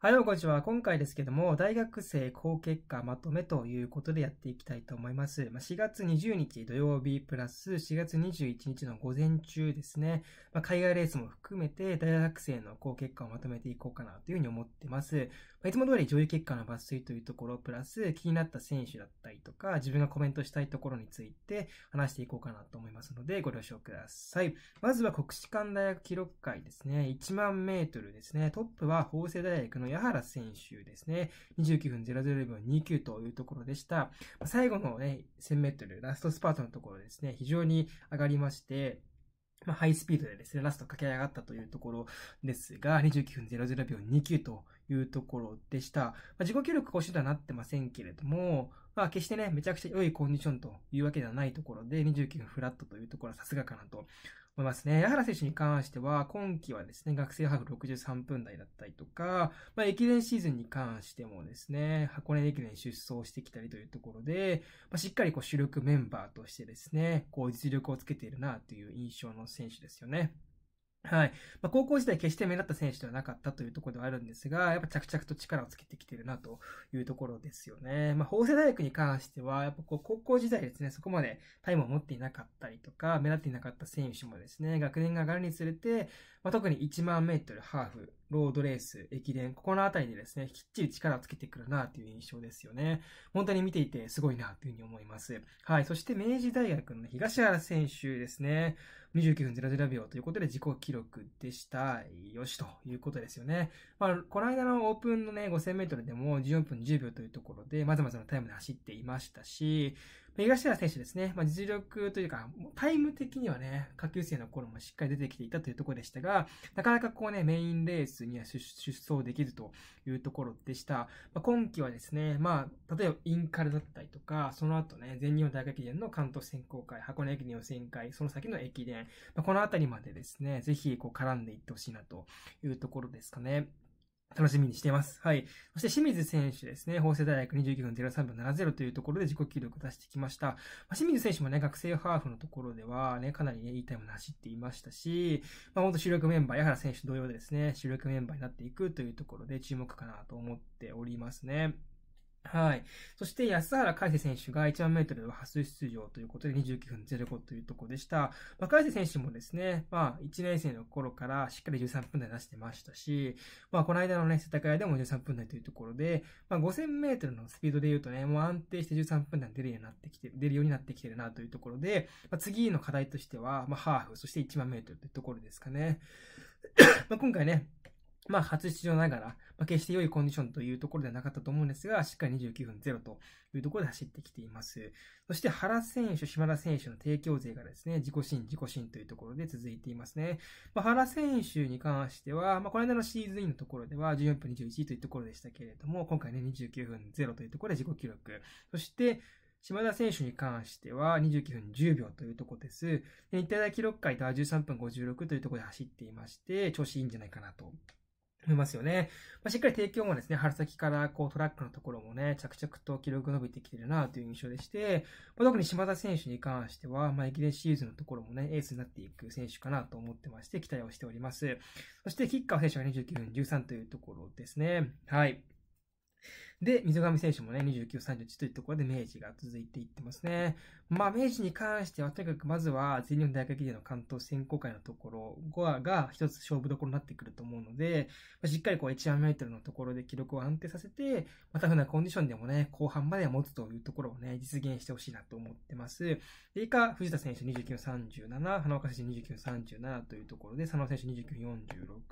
はい、どうもこんにちは。今回ですけども、大学生高結果まとめということでやっていきたいと思います。まあ、4月20日土曜日プラス4月21日の午前中ですね、まあ、海外レースも含めて大学生の高結果をまとめていこうかなというふうに思ってます。まいつも通り上位結果の抜粋というところ、プラス気になった選手だったりとか、自分がコメントしたいところについて話していこうかなと思いますので、ご了承ください。まずは国士舘大学記録会ですね。1万メートルですね。トップは法政大学の矢原選手ですね。29分00分29というところでした。最後のね、1000メートル、ラストスパートのところですね、非常に上がりまして、まあ、ハイスピードでですね、ラスト駆け上がったというところですが、29分00秒29というところでした。まあ、自己記録更新とはなってませんけれども、まあ、決してね、めちゃくちゃ良いコンディションというわけではないところで、29分フラットというところはさすがかなと思いますね。矢原選手に関しては、今季はですね、学生ハーフ63分台だったりとか、まあ、駅伝シーズンに関してもですね、箱根駅伝出走してきたりというところで、まあ、しっかりこう主力メンバーとしてですね、こう実力をつけているなという印象の選手ですよね。はい。まあ、高校時代決して目立った選手ではなかったというところではあるんですが、やっぱ着々と力をつけてきてるなというところですよね。まあ、法政大学に関しては、やっぱこう高校時代ですね、そこまでタイムを持っていなかったりとか、目立っていなかった選手もですね、学年が上がるにつれて、まあ、特に1万メートルハーフロードレース、駅伝、ここのあたりでですね、きっちり力をつけてくるなという印象ですよね。本当に見ていてすごいなというふうに思います。はい。そして明治大学の東原選手ですね。29分00秒ということで自己記録でした。よしということですよね。まあ、この間のオープンのね、5000メートルでも14分10秒というところで、まずまずのタイムで走っていましたし、東原選手ですね、まあ、実力というか、タイム的にはね、下級生の頃もしっかり出てきていたというところでしたが、なかなかこうね、メインレースには出走できるというところでした。まあ、今季はですね、まあ、例えばインカルだったりとか、その後ね、全日本大学駅伝の関東選考会、箱根駅伝予選会、その先の駅伝、まあ、このあたりまでですね、ぜひこう絡んでいってほしいなというところですかね。楽しみにしています。はい。そして清水選手ですね、法政大学29分03分70というところで自己記録を出してきました。まあ、清水選手もね、学生ハーフのところではね、かなりね、いいタイムで走っていましたし、まあほんと主力メンバー、矢原選手同様でですね、主力メンバーになっていくというところで注目かなと思っておりますね。はい。そして安原海瀬選手が1万メートルは初出場ということで29分05というところでした。まあ、海瀬選手もですね、まあ1年生の頃からしっかり13分台出してましたし、まあこの間のね、世田谷でも13分台というところで、まあ5000メートルのスピードで言うとね、もう安定して13分台出るようになってきて、出るようになってきてるなというところで、まあ、次の課題としては、まあハーフ、そして1万メートルというところですかね。まあ今回ね、まあ、初出場ながら、まあ、決して良いコンディションというところではなかったと思うんですが、しっかり29分0というところで走ってきています。そして原選手、島田選手の提供勢がですね、自己新、自己新というところで続いていますね。まあ、原選手に関しては、まあ、この間のシーズンインのところでは14分21というところでしたけれども、今回ね、29分0というところで自己記録。そして、島田選手に関しては29分10秒というとこです。日体大記録会では13分56というところで走っていまして、調子いいんじゃないかなと思いますよね。まあ、しっかり提供もですね、春先からこうトラックのところもね、着々と記録伸びてきてるなという印象でして、まあ、特に島田選手に関しては、まあ、駅伝シーズンのところもね、エースになっていく選手かなと思ってまして、期待をしております。そして、キッカー選手が29分13というところですね。はい。で、水上選手もね、29、31というところで明治が続いていってますね。まあ、明治に関しては、とにかくまずは、全日本大学駅伝の関東選考会のところ話が一つ勝負どころになってくると思うので、まあ、しっかりこう1万メートルのところで記録を安定させて、またふなコンディションでもね、後半までは持つというところをね、実現してほしいなと思ってます。で、以下、藤田選手29、37、花岡選手29、37というところで、佐野選手29、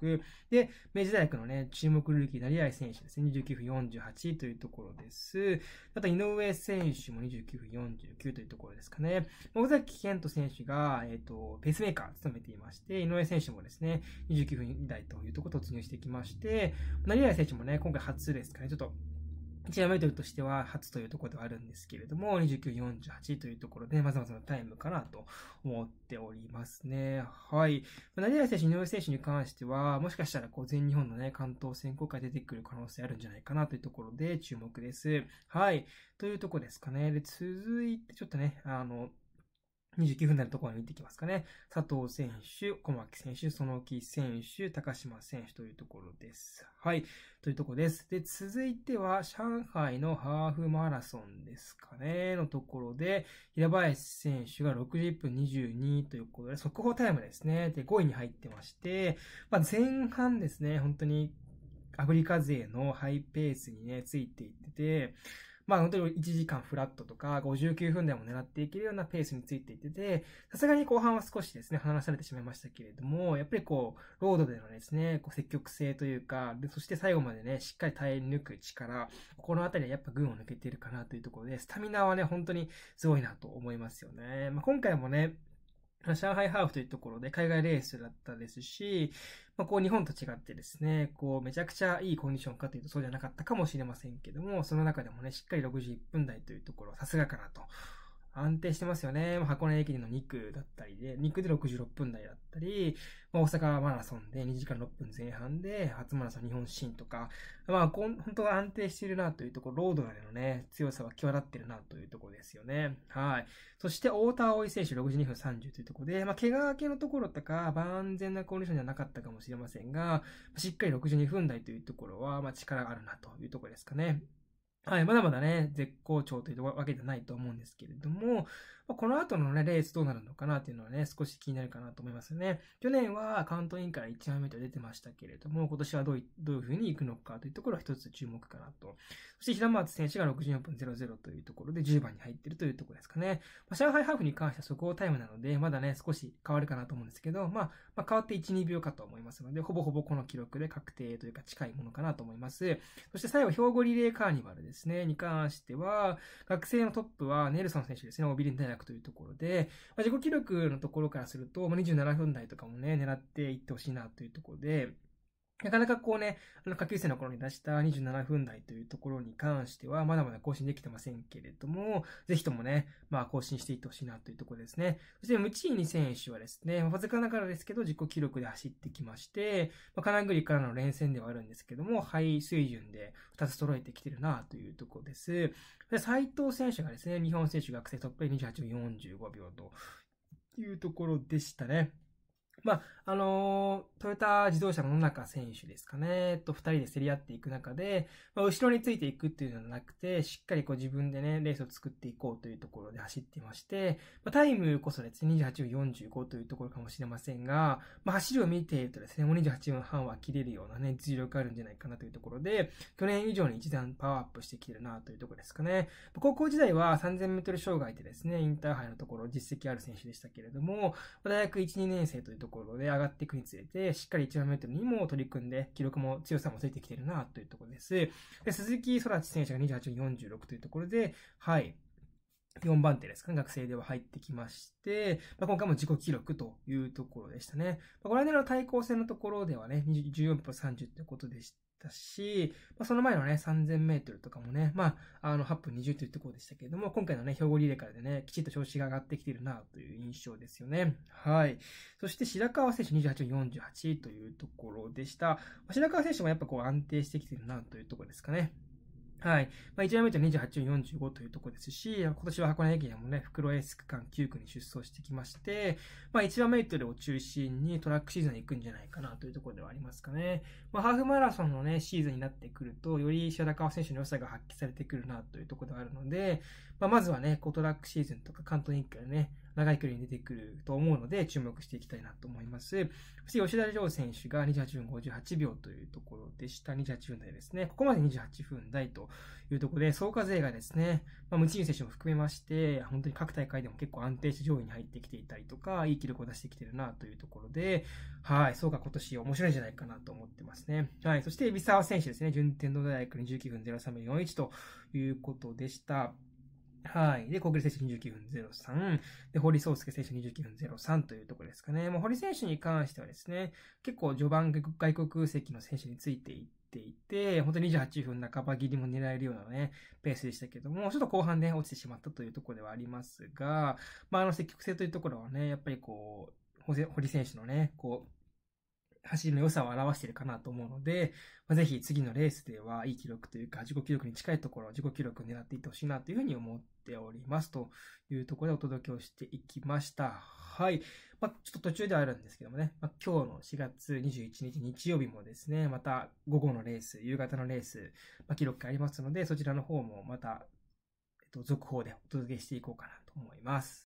46。で、明治大学のね、注目ルーキー、成合選手ですね、29、48。というところです。また、井上選手も29分49というところですかね。尾崎健人選手が、えっ、ー、と、ペースメーカーを務めていまして、井上選手もですね、29分台というところ突入してきまして、成合選手もね、今回初ですかね、ちょっと、1 0メ0 0ルとしては初というところではあるんですけれども、29、48というところで、まざまざのタイムかなと思っておりますね。はい。成田選手、井上選手に関しては、もしかしたらこう全日本のね、関東選考会出てくる可能性あるんじゃないかなというところで注目です。はい。というとこですかね。で、続いてちょっとね、あの、29分になるところに見ていきますかね。佐藤選手、小牧選手、園木選手、高島選手というところです。はい。というところです。で、続いては、上海のハーフマラソンですかね、のところで、平林選手が60分22ということで、速報タイムですね。で、5位に入ってまして、まあ、前半ですね、本当に、アフリカ勢のハイペースにね、ついていってて、まあ本当に1時間フラットとか、59分台も狙っていけるようなペースについていってて、さすがに後半は少しですね、離されてしまいましたけれども、やっぱりこう、ロードでのですね、こう積極性というか、そして最後までね、しっかり耐え抜く力、このあたりはやっぱ群を抜けているかなというところで、スタミナはね、本当にすごいなと思いますよね。まあ今回もね、上海ハーフというところで海外レースだったですし、まあ、こう日本と違ってですね、こうめちゃくちゃいいコンディションかというとそうじゃなかったかもしれませんけども、その中でもね、しっかり61分台というところ、さすがかなと安定してますよね。箱根駅伝の2区だったりで、2区で66分台だったり、まあ、大阪マラソンで2時間6分前半で、初マラソン日本新とか、まあ、本当は安定しているなというところ、ロードでのね、強さは際立ってるなというところですよね。はい。そして、太田葵選手62分30というところで、まあ、怪我明けのところとか、万全なコンディションじゃなかったかもしれませんが、しっかり62分台というところは、まあ、力があるなというところですかね。はい、まだまだね、絶好調というわけじゃないと思うんですけれども、この後のね、レースどうなるのかなというのはね、少し気になるかなと思いますね。去年はカウントインから1枚目と出てましたけれども、今年はどういどういうに行くのかというところは一つ注目かなと。そして平松選手が64分00というところで10番に入っているというところですかね。まあ、上海ハーフに関しては速報タイムなので、まだね、少し変わるかなと思うんですけど、まあ、まあ、変わって1、2秒かと思いますので、ほぼほぼこの記録で確定というか近いものかなと思います。そして最後、兵庫リレーカーニバルです。ですね、に関しては、学生のトップはネルソン選手ですね、オビリン大学というところで、まあ、自己記録のところからすると、まあ、27分台とかもね、狙っていってほしいなというところで、なかなかこうね、あの、下級生の頃に出した27分台というところに関しては、まだまだ更新できてませんけれども、ぜひともね、まあ、更新していってほしいなというところですね。そして、ムチーニ選手はですね、わずかながらですけど、自己記録で走ってきまして、まあ、グリからの連戦ではあるんですけども、ハイ水準で2つ揃えてきてるなというところです。で、斉藤選手がですね、日本選手学生トップで28分45秒というところでしたね。まあ、あのー、トヨタ自動車の野中選手ですかね、と二人で競り合っていく中で、まあ、後ろについていくっていうのではなくて、しっかりこう自分でね、レースを作っていこうというところで走っていまして、まあ、タイムこそですね、28分45というところかもしれませんが、まあ、走りを見ているとですね、もう28分半は切れるようなね、実力あるんじゃないかなというところで、去年以上に一段パワーアップしてきてるなというところですかね。高校時代は3000メートル障害でですね、インターハイのところ実績ある選手でしたけれども、大学1、2年生というところところで上がっていくにつれて、しっかり1 0 0ートルにも取り組んで、記録も強さもついてきてるなというところです。で鈴木空知選手が28分46というところで、はい。4番手ですかね、学生では入ってきまして、まあ、今回も自己記録というところでしたね。まあ、この間の対抗戦のところではね、14分30ってことでしたし、まあ、その前のね、3000メートルとかもね、まあ、あの、8分20というところでしたけれども、今回のね、兵庫リレーからでね、きちっと調子が上がってきてるなという印象ですよね。はい。そして白川選手28分48というところでした。白川選手もやっぱこう安定してきてるなというところですかね。はい。まあ、1枚目と28分45というとこですし、今年は箱根駅伝もね、袋エース区間9区に出走してきまして、まあ、1番メートルを中心にトラックシーズンに行くんじゃないかなというところではありますかね。まあ、ハーフマラソンのね、シーズンになってくると、より白川選手の良さが発揮されてくるなというところではあるので、まあ、まずはね、こうトラックシーズンとか関東インクからね、長い距離に出てくると思うので、注目していきたいなと思います。そして吉田亮選手が28分58秒というところでした。28分台ですね。ここまで28分台というところで、総課税がですね、まあ、ムチン選手も含めまして、本当に各大会でも結構安定して上位に入ってきていたりとか、いい記録を出してきてるなというところで、はい、そうか今年面白いんじゃないかなと思ってますね。はい、そして海老沢選手ですね、順天堂大学29分03秒41ということでした。はい。で、小暮選手29分03。で、堀宗介選手29分03というところですかね。もう堀選手に関してはですね、結構序盤外国籍の選手についていっていて、本当に28分半ば切りも狙えるようなね、ペースでしたけども、ちょっと後半で、ね、落ちてしまったというところではありますが、まあ、あの積極性というところはね、やっぱりこう、堀選手のね、こう、走りの良さを表しているかなと思うので、まあ、ぜひ次のレースではいい記録というか、自己記録に近いところ、自己記録を狙っていってほしいなというふうに思っておりますというところでお届けをしていきました。はい。まあ、ちょっと途中ではあるんですけどもね、まあ、今日の4月21日日曜日もですね、また午後のレース、夕方のレース、まあ、記録がありますので、そちらの方もまた、えっと、続報でお届けしていこうかなと思います。